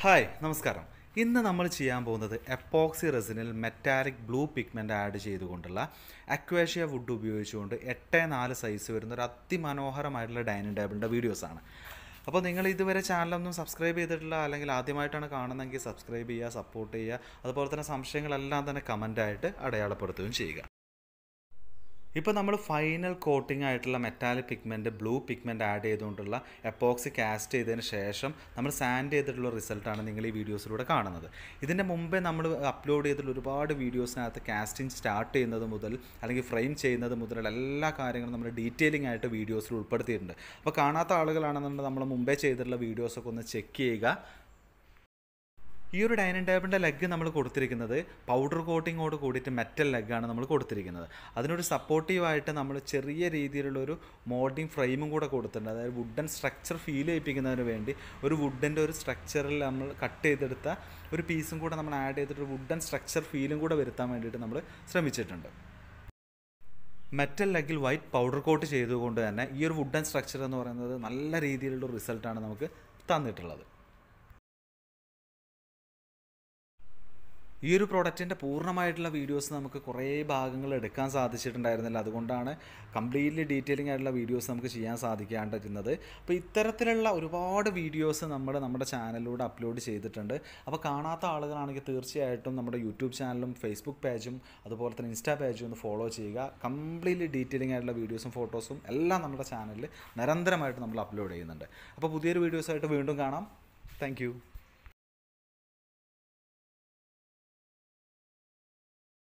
hi നമസ്കാരം ഇന്ന് നമ്മൾ ചെയ്യാൻ പോകുന്നത് എപ്പോക്സി റെസിനിൽ മെറ്റാലിക് ബ്ലൂ പിഗ്മെൻ്റ് ആഡ് ചെയ്തുകൊണ്ടുള്ള അക്വേഷ്യ വുഡ് ഉപയോഗിച്ചുകൊണ്ട് എട്ട് നാല് സൈസ് വരുന്ന ഒരു അതിമനോഹരമായിട്ടുള്ള ഡൈനിങ് ടേബിളിൻ്റെ വീഡിയോസാണ് അപ്പോൾ നിങ്ങൾ ഇതുവരെ ചാനലൊന്നും സബ്സ്ക്രൈബ് ചെയ്തിട്ടില്ല അല്ലെങ്കിൽ ആദ്യമായിട്ടാണ് കാണുന്നതെങ്കിൽ സബ്സ്ക്രൈബ് ചെയ്യുക സപ്പോർട്ട് ചെയ്യുക അതുപോലെ തന്നെ സംശയങ്ങളെല്ലാം തന്നെ കമൻ്റായിട്ട് അടയാളപ്പെടുത്തുകയും ചെയ്യുക ഇപ്പോൾ നമ്മൾ ഫൈനൽ കോട്ടിംഗ് ആയിട്ടുള്ള metallic pigment blue pigment add ചെയ്തുകൊണ്ടുള്ള എപ്പോക്സി കാസ്റ്റ് ചെയ്തതിന് ശേഷം നമ്മൾ സാൻഡ് ചെയ്തിട്ടുള്ള റിസൾട്ടാണ് നിങ്ങൾ ഈ വീഡിയോസിലൂടെ കാണുന്നത് ഇതിൻ്റെ മുമ്പേ നമ്മൾ അപ്ലോഡ് ചെയ്തിട്ടുള്ള ഒരുപാട് വീഡിയോസിനകത്ത് കാസ്റ്റിംഗ് സ്റ്റാർട്ട് ചെയ്യുന്നത് മുതൽ അല്ലെങ്കിൽ ഫ്രെയിം ചെയ്യുന്നത് മുതൽ എല്ലാ കാര്യങ്ങളും നമ്മൾ ഡീറ്റെയിലിംഗ് ആയിട്ട് വീഡിയോസിൽ ഉൾപ്പെടുത്തിയിട്ടുണ്ട് അപ്പോൾ കാണാത്ത ആളുകളാണെന്നുണ്ടെങ്കിൽ നമ്മൾ മുമ്പേ ചെയ്തിട്ടുള്ള വീഡിയോസൊക്കെ ഒന്ന് ചെക്ക് ചെയ്യുക ഈ ഒരു ഡൈനിങ് ടേബിളിൻ്റെ ലെഗ് നമ്മൾ കൊടുത്തിരിക്കുന്നത് പൗഡർ കോട്ടിങ്ങോട് കൂടിയിട്ട് മെറ്റൽ ലെഗാണ് നമ്മൾ കൊടുത്തിരിക്കുന്നത് അതിനൊരു സപ്പോർട്ടീവായിട്ട് നമ്മൾ ചെറിയ രീതിയിലുള്ള ഒരു മോൾഡിങ് ഫ്രെയിമും കൂടെ കൊടുത്തിട്ടുണ്ട് അതായത് വുഡൻ സ്ട്രക്ചർ ഫീൽ ചെയ്യിപ്പിക്കുന്നതിന് വേണ്ടി ഒരു വുഡിൻ്റെ ഒരു സ്ട്രക്ചറിൽ നമ്മൾ കട്ട് ചെയ്തെടുത്ത ഒരു പീസും കൂടെ നമ്മൾ ആഡ് ചെയ്തിട്ട് വുഡൻ സ്ട്രക്ചർ ഫീലും കൂടെ വരുത്താൻ വേണ്ടിയിട്ട് നമ്മൾ ശ്രമിച്ചിട്ടുണ്ട് മെറ്റൽ ലെഗിൽ വൈറ്റ് പൗഡർ കോട്ട് ചെയ്തുകൊണ്ട് തന്നെ ഈ ഒരു വുഡൻ സ്ട്രക്ചർ എന്ന് പറയുന്നത് നല്ല രീതിയിലുള്ള റിസൾട്ടാണ് നമുക്ക് തന്നിട്ടുള്ളത് ഈ ഒരു പ്രോഡക്റ്റിൻ്റെ പൂർണ്ണമായിട്ടുള്ള വീഡിയോസ് നമുക്ക് കുറേ ഭാഗങ്ങൾ എടുക്കാൻ സാധിച്ചിട്ടുണ്ടായിരുന്നില്ല അതുകൊണ്ടാണ് കംപ്ലീറ്റ്ലി ഡീറ്റെയിലിംഗ് ആയിട്ടുള്ള വീഡിയോസ് നമുക്ക് ചെയ്യാൻ സാധിക്കാണ്ടിരുന്നത് അപ്പോൾ ഇത്തരത്തിലുള്ള ഒരുപാട് വീഡിയോസ് നമ്മൾ നമ്മുടെ ചാനലിലൂടെ അപ്ലോഡ് ചെയ്തിട്ടുണ്ട് അപ്പോൾ കാണാത്ത ആളുകളാണെങ്കിൽ തീർച്ചയായിട്ടും നമ്മുടെ യൂട്യൂബ് ചാനലും ഫേസ്ബുക്ക് പേജും അതുപോലെ തന്നെ ഇൻസ്റ്റാ പേജും ഒന്ന് ഫോളോ ചെയ്യുക കംപ്ലീറ്റ്ലി ഡീറ്റെയിലിംഗ് ആയിട്ടുള്ള വീഡിയോസും ഫോട്ടോസും എല്ലാം നമ്മുടെ ചാനലിൽ നിരന്തരമായിട്ട് നമ്മൾ അപ്ലോഡ് ചെയ്യുന്നുണ്ട് അപ്പോൾ പുതിയൊരു വീഡിയോസായിട്ട് വീണ്ടും കാണാം താങ്ക്